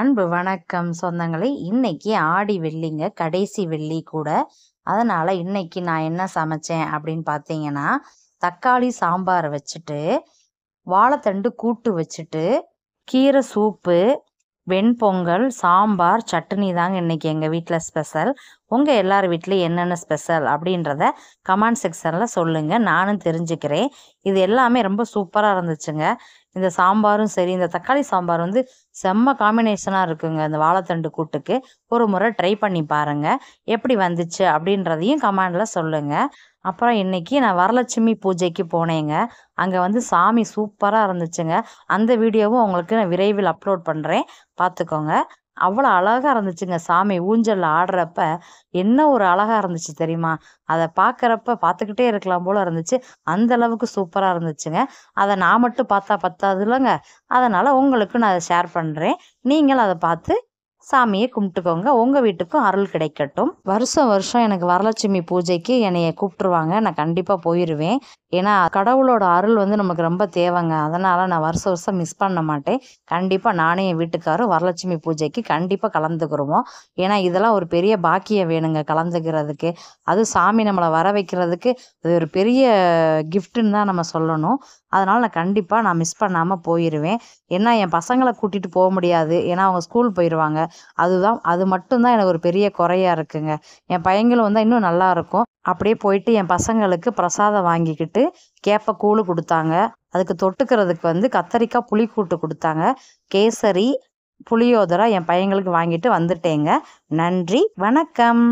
அன்பு வணக்கம் சொந்தங்களே இன்னைக்கு ஆடி வெள்ளிங்க கடைசி வெள்ளி கூட அதனால் இன்னைக்கு நான் என்ன சமைச்சேன் அப்படின்னு பார்த்தீங்கன்னா தக்காளி சாம்பார் வச்சுட்டு வாழைத்தண்டு கூட்டு வச்சுட்டு கீரை சூப்பு வெண்பொங்கல் சாம்பார் சட்னி தாங்க இன்னைக்கு எங்கள் வீட்டில் ஸ்பெஷல் உங்கள் எல்லார் வீட்லேயும் என்னென்ன ஸ்பெஷல் அப்படின்றத கமெண்ட் செக்ஷனில் சொல்லுங்கள் நானும் தெரிஞ்சுக்கிறேன் இது எல்லாமே ரொம்ப சூப்பராக இருந்துச்சுங்க இந்த சாம்பாரும் சரி இந்த தக்காளி சாம்பார் வந்து செம்ம காம்பினேஷனாக இருக்குங்க இந்த வாழைத்தண்டு கூட்டுக்கு ஒரு முறை ட்ரை பண்ணி பாருங்கள் எப்படி வந்துச்சு அப்படின்றதையும் கமெண்டில் சொல்லுங்கள் அப்புறம் இன்றைக்கி நான் வரலட்சுமி பூஜைக்கு போனேங்க அங்கே வந்து சாமி சூப்பராக இருந்துச்சுங்க அந்த வீடியோவும் உங்களுக்கு நான் விரைவில் அப்லோட் பண்ணுறேன் பார்த்துக்கோங்க அவ்வளோ அழகாக இருந்துச்சுங்க சாமி ஊஞ்சலில் ஆடுறப்ப என்ன ஒரு அழகாக இருந்துச்சு தெரியுமா அதை பார்க்குறப்ப பார்த்துக்கிட்டே இருக்கலாம் போல் இருந்துச்சு அந்த அளவுக்கு சூப்பராக இருந்துச்சுங்க அதை நான் மட்டும் பார்த்தா பத்தாது இல்லைங்க அதனால் உங்களுக்கு நான் அதை ஷேர் பண்ணுறேன் நீங்களும் அதை பார்த்து சாமியை கும்பிட்டுக்கோங்க உங்கள் வீட்டுக்கும் அருள் கிடைக்கட்டும் வருஷம் வருஷம் எனக்கு வரலட்சுமி பூஜைக்கு என்னைய கூப்பிட்டுருவாங்க நான் கண்டிப்பாக போயிடுவேன் ஏன்னா கடவுளோட அருள் வந்து நமக்கு ரொம்ப தேவைங்க அதனால் நான் வருஷம் வருஷம் மிஸ் பண்ண மாட்டேன் கண்டிப்பாக நானே என் வீட்டுக்காரும் வரலட்சுமி பூஜைக்கு கண்டிப்பாக கலந்துக்கிறோமோ ஏன்னா இதெல்லாம் ஒரு பெரிய பாக்கியம் வேணுங்க கலந்துக்கிறதுக்கு அது சாமி நம்மளை வர வைக்கிறதுக்கு அது ஒரு பெரிய கிஃப்ட்டுன்னு தான் நம்ம சொல்லணும் அதனால் நான் கண்டிப்பாக நான் மிஸ் பண்ணாமல் போயிடுவேன் ஏன்னா என் பசங்களை கூட்டிகிட்டு போக முடியாது ஏன்னா அவங்க ஸ்கூல் போயிடுவாங்க அதுதான் அது மட்டும்தான் எனக்கு ஒரு பெரிய குறையாக இருக்குங்க என் பையங்களும் வந்தால் இன்னும் நல்லாயிருக்கும் அப்படியே போயிட்டு என் பசங்களுக்கு பிரசாதம் வாங்கிக்கிட்டு கேப்பை கூழ் கொடுத்தாங்க அதுக்கு தொட்டுக்கிறதுக்கு வந்து கத்தரிக்காய் புளிக்கூட்டு கொடுத்தாங்க கேசரி புளியோதரை என் பையங்களுக்கு வாங்கிட்டு வந்துட்டேங்க நன்றி வணக்கம்